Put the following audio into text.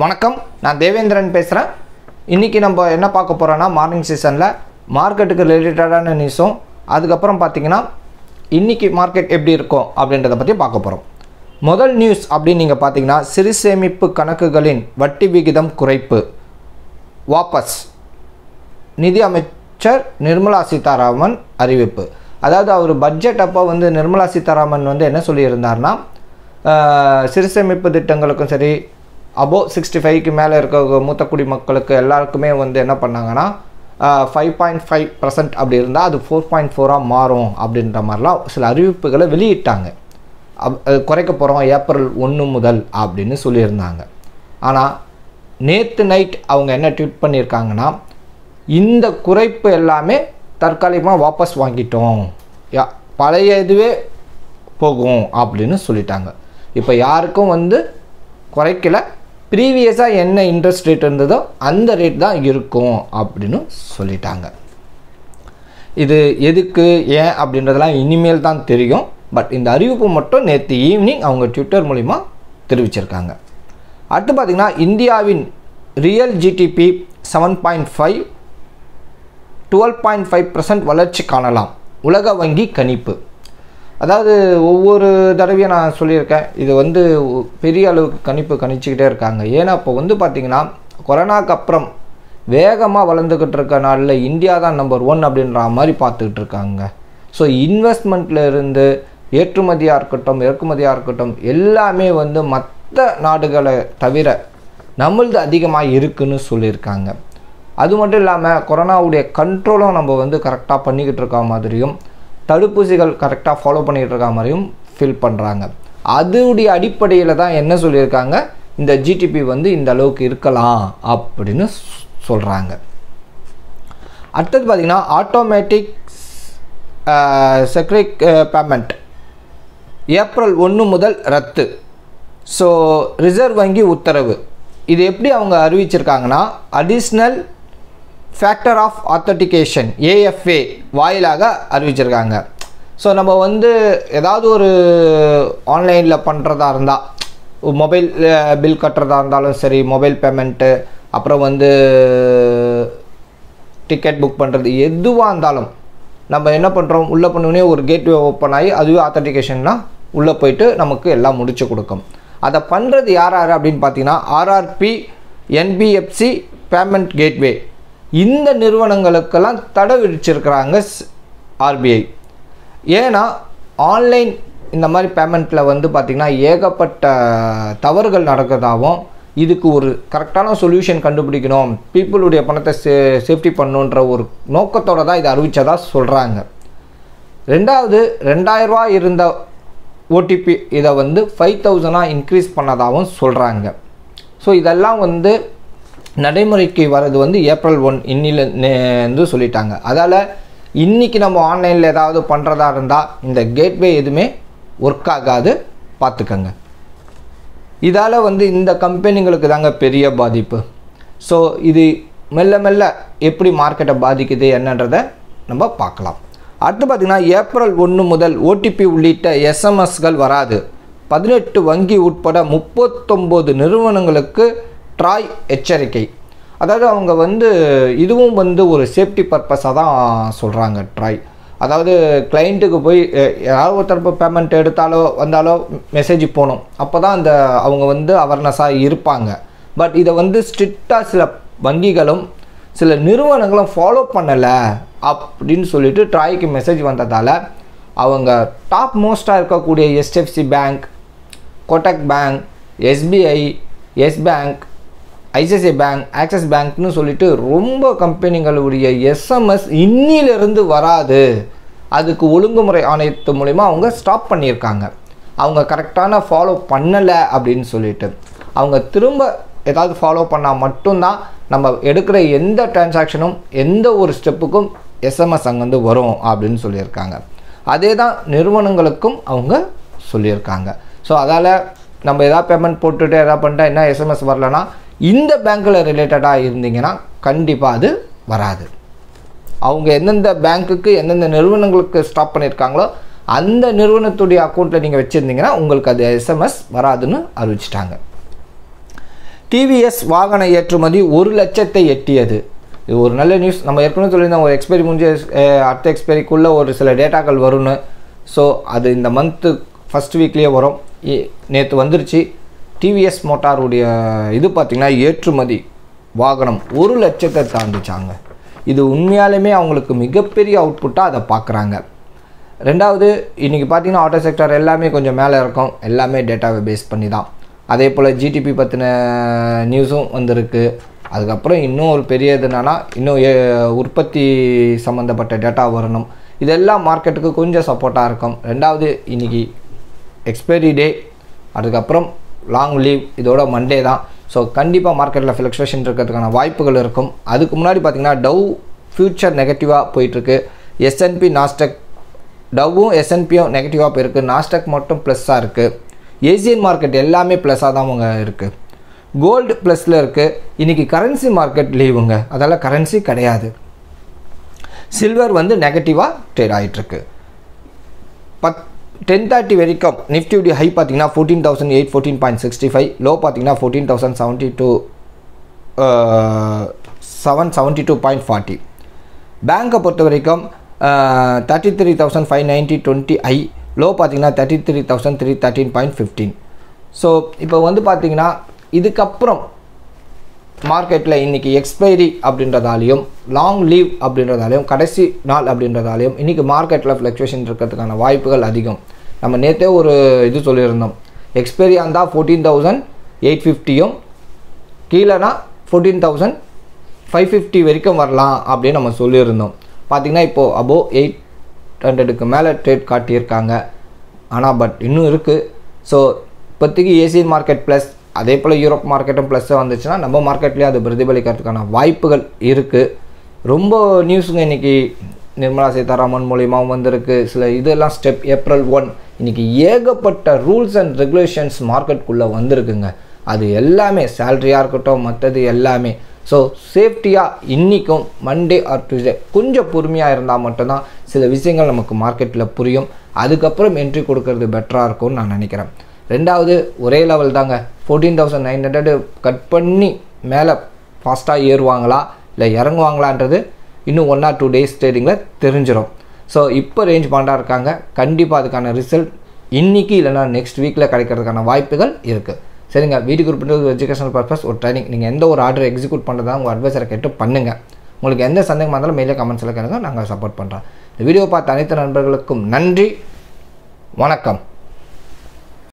வணக்கம் நான் தேவேந்திரன் பேசுகிறேன் இன்றைக்கி நம்ம என்ன பார்க்க போகிறோன்னா மார்னிங் சீசனில் மார்க்கெட்டுக்கு ரிலேட்டடான நியூஸும் அதுக்கப்புறம் பார்த்திங்கன்னா இன்றைக்கி மார்க்கெட் எப்படி இருக்கும் அப்படின்றத பற்றி பார்க்க போகிறோம் முதல் நியூஸ் அப்படின்னு நீங்கள் பார்த்தீங்கன்னா சிறு சேமிப்பு கணக்குகளின் வட்டி விகிதம் குறைப்பு வாபஸ் நிதி அமைச்சர் நிர்மலா சீதாராமன் அறிவிப்பு அதாவது அவர் பட்ஜெட் அப்போ வந்து நிர்மலா சீதாராமன் வந்து என்ன சொல்லியிருந்தார்னா சிறு சேமிப்பு திட்டங்களுக்கும் சரி அபோவ் சிக்ஸ்டி ஃபைவ்க்கு மேலே இருக்க மூத்த குடிமக்களுக்கு எல்லாருக்குமே வந்து என்ன பண்ணாங்கன்னா ஃபைவ் பாயிண்ட் ஃபைவ் பர்சன்ட் அப்படி இருந்தால் அது ஃபோர் பாயிண்ட் ஃபோராக மாறும் அப்படின்ற மாதிரிலாம் சில அறிவிப்புகளை வெளியிட்டாங்க அப் குறைக்க போகிறோம் ஏப்ரல் ஒன்று முதல் அப்படின்னு சொல்லியிருந்தாங்க ஆனால் நேற்று நைட் அவங்க என்ன ட்வீட் பண்ணியிருக்காங்கன்னா இந்த குறைப்பு எல்லாமே தற்காலிகமாக வாபஸ் வாங்கிட்டோம் யா பழைய இதுவே போகும் அப்படின்னு சொல்லிட்டாங்க இப்போ யாருக்கும் வந்து குறைக்கலை ப்ரீவியஸாக என்ன இன்ட்ரெஸ்ட் ரேட் இருந்ததோ அந்த ரேட் தான் இருக்கும் அப்படின்னு சொல்லிட்டாங்க இது எதுக்கு ஏன் அப்படின்றதெல்லாம் இனிமேல் தான் தெரியும் பட் இந்த அறிவிப்பு மட்டும் நேற்று ஈவினிங் அவங்க ட்விட்டர் மூலிமா தெரிவிச்சிருக்காங்க அடுத்து பார்த்திங்கன்னா இந்தியாவின் real GDP seven point five twelve point five percent வளர்ச்சி காணலாம் உலக வங்கி கணிப்பு அதாவது ஒவ்வொரு தடவையும் நான் சொல்லியிருக்கேன் இது வந்து பெரிய அளவுக்கு கணிப்பு கணிச்சிக்கிட்டே இருக்காங்க ஏன்னா இப்போ வந்து பார்த்திங்கன்னா கொரோனாக்கு அப்புறம் வேகமாக வளர்ந்துக்கிட்டு இருக்க நாளில் இந்தியா தான் நம்பர் ஒன் அப்படின்ற மாதிரி பார்த்துக்கிட்டு இருக்காங்க ஸோ இன்வெஸ்ட்மெண்ட்டில் இருந்து ஏற்றுமதியாக இருக்கட்டும் இறக்குமதியாக இருக்கட்டும் எல்லாமே வந்து மற்ற நாடுகளை தவிர நம்மளது அதிகமாக இருக்குன்னு சொல்லியிருக்காங்க அது மட்டும் இல்லாமல் கொரோனாவுடைய கண்ட்ரோலும் நம்ம வந்து கரெக்டாக பண்ணிக்கிட்டு இருக்க மாதிரியும் தடுப்பூசிகள் கரெக்டாக ஃபாலோ பண்ணிகிட்டு இருக்க மாதிரியும் ஃபில் பண்ணுறாங்க அதோடைய அடிப்படையில் தான் என்ன சொல்லியிருக்காங்க இந்த ஜிடிபி வந்து இந்த அளவுக்கு இருக்கலாம் அப்படின்னு சொல்கிறாங்க அடுத்தது பார்த்திங்கன்னா ஆட்டோமேட்டிக் செக்ரிக் பேமெண்ட் ஏப்ரல் ஒன்று முதல் ரத்து ஸோ ரிசர்வ் வங்கி உத்தரவு இது எப்படி அவங்க அறிவிச்சிருக்காங்கன்னா additional factor of authentication AFA வாயிலாக அறிவிச்சிருக்காங்க ஸோ நம்ம வந்து ஏதாவது ஒரு ஆன்லைனில் பண்ணுறதா இருந்தால் மொபைல் பில் கட்டுறதா இருந்தாலும் சரி மொபைல் பேமெண்ட்டு அப்புறம் வந்து டிக்கெட் புக் பண்ணுறது எதுவாக இருந்தாலும் நம்ம என்ன பண்ணுறோம் உள்ளே பண்ணோடனே ஒரு கேட்வே ஓப்பன் ஆகி அதுவே ஆத்தன்டிகேஷன்னா உள்ளே போயிட்டு நமக்கு எல்லாம் முடிச்சு கொடுக்கும் அதை பண்ணுறது யார் யார் அப்படின்னு பார்த்தீங்கன்னா ஆர்ஆர்பி என்பிஎஃப்சி பேமெண்ட் கேட்வே இந்த நிறுவனங்களுக்கெல்லாம் தடை விதிச்சிருக்கிறாங்க ஆர்பிஐ ஏன்னா ஆன்லைன் இந்த மாதிரி பேமெண்ட்டில் வந்து பார்த்திங்கன்னா ஏகப்பட்ட தவறுகள் நடக்கிறதாகவும் இதுக்கு ஒரு கரெக்டான சொல்யூஷன் கண்டுபிடிக்கணும் பீப்புளுடைய பணத்தை சே சேஃப்டி பண்ணுன்ற ஒரு நோக்கத்தோடு தான் இதை அறிவித்ததாக சொல்கிறாங்க ரெண்டாவது ரெண்டாயிரரூவா இருந்த ஓடிபி இதை வந்து ஃபைவ் தௌசண்டாக இன்க்ரீஸ் பண்ணதாகவும் சொல்கிறாங்க ஸோ இதெல்லாம் வந்து நடைமுறைக்கு வர்றது வந்து ஏப்ரல் ஒன் இன்னிலேருந்து சொல்லிட்டாங்க அதால் இன்றைக்கி நம்ம ஆன்லைனில் ஏதாவது பண்ணுறதா இருந்தால் இந்த கேட்வே எதுவுமே ஒர்க் ஆகாது பார்த்துக்கங்க இதால் வந்து இந்த கம்பெனிங்களுக்கு தாங்க பெரிய பாதிப்பு ஸோ இது மெல்ல மெல்ல எப்படி மார்க்கெட்டை பாதிக்குது என்னன்றதை நம்ம பார்க்கலாம் அடுத்து பார்த்திங்கன்னா ஏப்ரல் ஒன்று முதல் ஓடிபி உள்ளிட்ட எஸ்எம்எஸ்கள் வராது பதினெட்டு வங்கி உட்பட முப்பத்தொம்போது நிறுவனங்களுக்கு ட்ராய் எச்சரிக்கை அதாவது அவங்க வந்து இதுவும் வந்து ஒரு சேஃப்டி பர்பஸாக தான் சொல்கிறாங்க ட்ராய் அதாவது கிளைண்ட்டுக்கு போய் யாராவது ஒருத்தர் இப்போ பேமெண்ட் எடுத்தாலோ வந்தாலோ மெசேஜ் போகணும் அப்போ தான் அந்த அவங்க வந்து அவேர்னஸாக இருப்பாங்க பட் இதை வந்து ஸ்ட்ரிக்டாக சில வங்கிகளும் சில நிறுவனங்களும் ஃபாலோ பண்ணலை அப்படின்னு சொல்லிட்டு ட்ராய்க்கு மெசேஜ் வந்ததால் அவங்க டாப் மோஸ்ட்டாக இருக்கக்கூடிய HDFC bank Kotak bank SBI yes bank ICICI bank Axis பேங்க்னு சொல்லிட்டு ரொம்ப கம்பெனிகளுடைய எஸ்எம்எஸ் இன்னிலிருந்து வராது அதுக்கு ஒழுங்குமுறை ஆணையத்து மூலிமா அவங்க ஸ்டாப் பண்ணியிருக்காங்க அவங்க கரெக்டான ஃபாலோ பண்ணலை அப்படின்னு சொல்லிட்டு அவங்க திரும்ப ஏதாவது ஃபாலோ பண்ணால் மட்டும்தான் நம்ம எடுக்கிற எந்த டிரான்சாக்ஷனும் எந்த ஒரு ஸ்டெப்புக்கும் எஸ்எம்எஸ் அங்கேருந்து வரும் அப்படின்னு சொல்லியிருக்காங்க அதே தான் நிறுவனங்களுக்கும் அவங்க சொல்லியிருக்காங்க ஸோ அதால் நம்ம எதாவது பேமெண்ட் போட்டுட்டு எதாவது பண்ணிட்டா என்ன எஸ்எம்எஸ் வரலன்னா இந்த பேங்க்கில் ரிலேட்டடாக இருந்தீங்கன்னா கண்டிப்பாக அது வராது அவங்க எந்தெந்த பேங்க்குக்கு எந்தெந்த நிறுவனங்களுக்கு ஸ்டாப் பண்ணியிருக்காங்களோ அந்த நிறுவனத்துடைய அக்கௌண்ட்டில் நீங்கள் வச்சுருந்தீங்கன்னா உங்களுக்கு அது எஸ்எம்எஸ் வராதுன்னு அறிவிச்சிட்டாங்க டிவிஎஸ் வாகன ஏற்றுமதி ஒரு லட்சத்தை எட்டியது இது ஒரு நல்ல நியூஸ் நம்ம ஏற்கனவே சொல்லியிருந்தோம் ஒரு எக்ஸ்பைரி முடிஞ்ச அடுத்த எக்ஸ்பைரிக்குள்ளே ஒரு சில டேட்டாக்கள் வரும்னு ஸோ அது இந்த மந்த்து ஃபஸ்ட் வீக்லேயே வரும் நேற்று வந்துருச்சு டிவிஎஸ் மோட்டாருடைய இது பார்த்திங்கன்னா ஏற்றுமதி வாகனம் ஒரு லட்சத்தை தாண்டிச்சாங்க இது உண்மையாலுமே அவங்களுக்கு மிகப்பெரிய அவுட்புட்டாக அதை பார்க்குறாங்க ரெண்டாவது இன்றைக்கி பார்த்திங்கன்னா ஆட்டோ செக்டர் எல்லாமே கொஞ்சம் மேலே இருக்கும் எல்லாமே டேட்டாவை பேஸ் பண்ணி தான் அதே போல் ஜிடிபி பற்றின நியூஸும் வந்திருக்கு அதுக்கப்புறம் இன்னும் ஒரு பெரிய இது என்னென்னா இன்னும் உற்பத்தி சம்மந்தப்பட்ட டேட்டா வரணும் இதெல்லாம் மார்க்கெட்டுக்கு கொஞ்சம் சப்போர்ட்டாக இருக்கும் ரெண்டாவது இன்றைக்கி எக்ஸ்பைரி டே அதுக்கப்புறம் லாங் லீவ் இதோட மண்டே தான் ஸோ கண்டிப்பாக மார்க்கெட்டில் ஃப்ளக்சுவேஷன் இருக்கிறதுக்கான வாய்ப்புகள் இருக்கும் அதுக்கு முன்னாடி பார்த்திங்கன்னா டவ் ஃப்யூச்சர் நெகட்டிவாக போயிட்டுருக்கு எஸ்என்பி நாஸ்டக் டவ்வும் எஸ்என்பியும் நெகட்டிவாக போயிருக்கு நாஸ்டக் மட்டும் ப்ளஸ்ஸாக இருக்குது ஏசியன் மார்க்கெட் எல்லாமே ப்ளஸ்ஸாக தான் உங்கள் இருக்குது கோல்டு ப்ளஸில் இருக்குது இன்றைக்கி கரன்சி மார்க்கெட் லீவுங்க அதெல்லாம் கரன்சி கிடையாது சில்வர் வந்து நெகட்டிவாக ட்ரேட் ஆகிட்டுருக்கு பத் டென் தேர்ட்டி வரைக்கும் நிஃப்டியுடைய ஹை பார்த்தீங்கன்னா fourteen thousand eight fourteen point sixty five low பார்த்தீங்கன்னா fourteen thousand seventy two seven seventy two point forty பேங்க்கை பொறுத்த வரைக்கும் thirty three thousand five ninety twenty high low பார்த்தீங்கன்னா thirty three thousand three thirteen point fifteen so இப்போ வந்து பார்த்தீங்கன்னா இதுக்கப்புறம் மார்க்கெட்டில் இன்றைக்கி எக்ஸ்பைரி அப்படின்றதாலையும் லாங் லீவ் அப்படின்றதாலையும் கடைசி நாள் அப்படின்றதாலையும் இன்றைக்கி மார்க்கெட்டில் ஃப்ளக்சுவேஷன் இருக்கிறதுக்கான வாய்ப்புகள் அதிகம் நம்ம நேற்றே ஒரு இது சொல்லியிருந்தோம் எக்ஸ்பைரி இருந்தால் ஃபோர்டீன் தௌசண்ட் எயிட் ஃபிஃப்டியும் கீழேனா ஃபோர்டீன் தௌசண்ட் ஃபைவ் ஃபிஃப்டி வரைக்கும் வரலாம் அப்படின்னு நம்ம சொல்லியிருந்தோம் பார்த்திங்கன்னா இப்போது அபோவ் எயிட் ஹண்ட்ரடுக்கு மேலே ட்ரேட் காட்டியிருக்காங்க ஆனால் பட் இன்னும் இருக்குது ஸோ இப்போதைக்கு ஏசியன் மார்க்கெட் ப்ளஸ் அதே போல் யூரோப் மார்க்கெட்டும் ப்ளஸ்ஸாக வந்துச்சுன்னா நம்ம மார்க்கெட்லேயும் அது பிரதிபலிக்கிறதுக்கான வாய்ப்புகள் இருக்குது ரொம்ப நியூஸுங்க இன்றைக்கி நிர்மலா சீதாராமன் மூலியமாகவும் வந்திருக்கு சில இதெல்லாம் ஸ்டெப் ஏப்ரல் ஒன் இன்றைக்கி ஏகப்பட்ட ரூல்ஸ் அண்ட் ரெகுலேஷன்ஸ் மார்க்கெட்டுக்குள்ளே வந்திருக்குங்க அது எல்லாமே சேல்ரியாக இருக்கட்டும் மற்றது எல்லாமே ஸோ சேஃப்டியாக இன்றைக்கும் மண்டே ஆர் டியூஸ்டே கொஞ்சம் பொறுமையாக இருந்தால் மட்டும்தான் சில விஷயங்கள் நமக்கு மார்க்கெட்டில் புரியும் அதுக்கப்புறம் என்ட்ரி கொடுக்கறது பெட்டராக இருக்கும்னு நான் நினைக்கிறேன் ரெண்டாவது ஒரே லெவல் தாங்க fourteen thousand nine hundred cut பண்ணி மேலே ஃபாஸ்ட்டாக ஏறுவாங்களா இல்லை இறங்குவாங்களான்றது இன்னும் ஒன் ஆர் டூ டேஸ் ட்ரேடிங்கில் தெரிஞ்சிடும் ஸோ இப்போ ரேஞ்ச் பாண்டாக இருக்காங்க கண்டிப்பாக அதுக்கான ரிசல்ட் இன்றைக்கி இல்லைனா நெக்ஸ்ட் வீக்கில் கிடைக்கிறதுக்கான வாய்ப்புகள் இருக்குது சரிங்க வீடு குறிப்பிட்டது எஜுகேஷனல் பர்பஸ் ஒரு ட்ரைனிங் நீங்கள் எந்த ஒரு ஆர்டர் எக்ஸிக்யூட் பண்ணுறதா உங்கள் அட்வைஸரை கேட்டு பண்ணுங்கள் உங்களுக்கு எந்த சந்தேகமாக இருந்தாலும் மெயிலே கமெண்ட்ஸில் கேளுங்க நாங்கள் சப்போர்ட் பண்ணுறோம் இந்த வீடியோ பார்த்த அனைத்து நண்பர்களுக்கும் நன்றி வணக்கம்